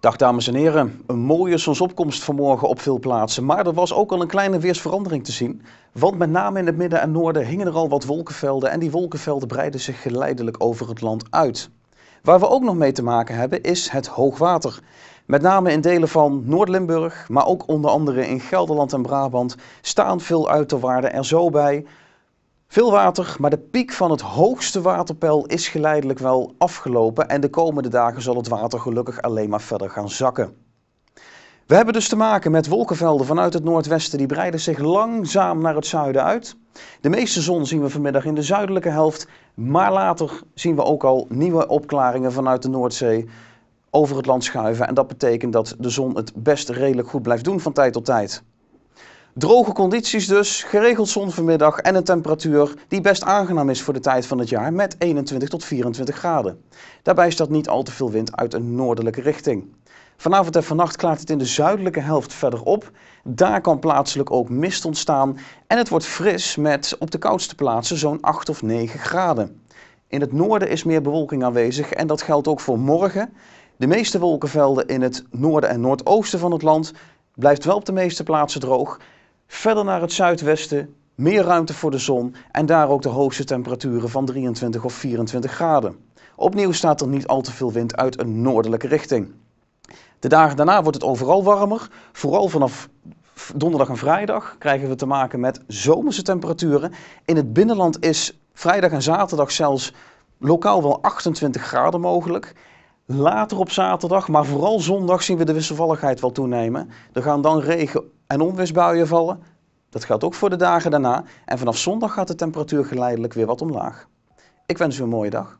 Dag dames en heren, een mooie zonsopkomst vanmorgen op veel plaatsen, maar er was ook al een kleine weersverandering te zien. Want met name in het midden en noorden hingen er al wat wolkenvelden en die wolkenvelden breiden zich geleidelijk over het land uit. Waar we ook nog mee te maken hebben is het hoogwater. Met name in delen van Noord-Limburg, maar ook onder andere in Gelderland en Brabant staan veel uiterwaarden er zo bij veel water, maar de piek van het hoogste waterpeil is geleidelijk wel afgelopen en de komende dagen zal het water gelukkig alleen maar verder gaan zakken. We hebben dus te maken met wolkenvelden vanuit het noordwesten die breiden zich langzaam naar het zuiden uit. De meeste zon zien we vanmiddag in de zuidelijke helft, maar later zien we ook al nieuwe opklaringen vanuit de Noordzee over het land schuiven en dat betekent dat de zon het best redelijk goed blijft doen van tijd tot tijd. Droge condities dus, geregeld zon vanmiddag en een temperatuur die best aangenaam is voor de tijd van het jaar met 21 tot 24 graden. Daarbij staat niet al te veel wind uit een noordelijke richting. Vanavond en vannacht klaart het in de zuidelijke helft verder op. Daar kan plaatselijk ook mist ontstaan en het wordt fris met op de koudste plaatsen zo'n 8 of 9 graden. In het noorden is meer bewolking aanwezig en dat geldt ook voor morgen. De meeste wolkenvelden in het noorden en noordoosten van het land blijft wel op de meeste plaatsen droog Verder naar het zuidwesten, meer ruimte voor de zon en daar ook de hoogste temperaturen van 23 of 24 graden. Opnieuw staat er niet al te veel wind uit een noordelijke richting. De dagen daarna wordt het overal warmer. Vooral vanaf donderdag en vrijdag krijgen we te maken met zomerse temperaturen. In het binnenland is vrijdag en zaterdag zelfs lokaal wel 28 graden mogelijk. Later op zaterdag, maar vooral zondag, zien we de wisselvalligheid wel toenemen. Er gaan dan regen- en onweersbuien vallen. Dat geldt ook voor de dagen daarna. En vanaf zondag gaat de temperatuur geleidelijk weer wat omlaag. Ik wens u een mooie dag.